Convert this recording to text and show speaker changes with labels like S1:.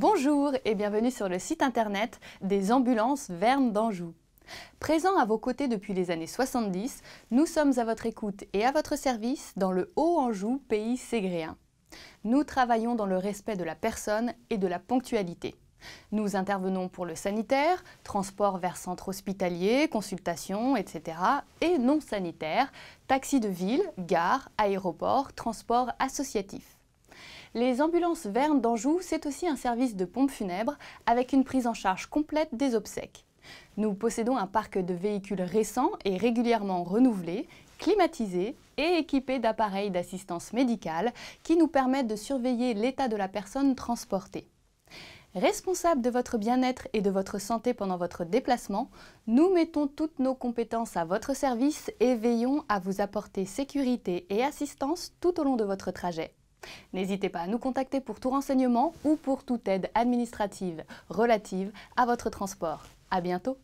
S1: Bonjour et bienvenue sur le site internet des ambulances Verne d'Anjou. Présents à vos côtés depuis les années 70, nous sommes à votre écoute et à votre service dans le Haut-Anjou, pays ségréen. Nous travaillons dans le respect de la personne et de la ponctualité. Nous intervenons pour le sanitaire, transport vers centre hospitalier, consultation, etc. et non sanitaire, taxi de ville, gare, aéroport, transport associatif. Les ambulances Verne d'Anjou, c'est aussi un service de pompe funèbre avec une prise en charge complète des obsèques. Nous possédons un parc de véhicules récents et régulièrement renouvelés, climatisés et équipés d'appareils d'assistance médicale qui nous permettent de surveiller l'état de la personne transportée. Responsables de votre bien-être et de votre santé pendant votre déplacement, nous mettons toutes nos compétences à votre service et veillons à vous apporter sécurité et assistance tout au long de votre trajet. N'hésitez pas à nous contacter pour tout renseignement ou pour toute aide administrative relative à votre transport. À bientôt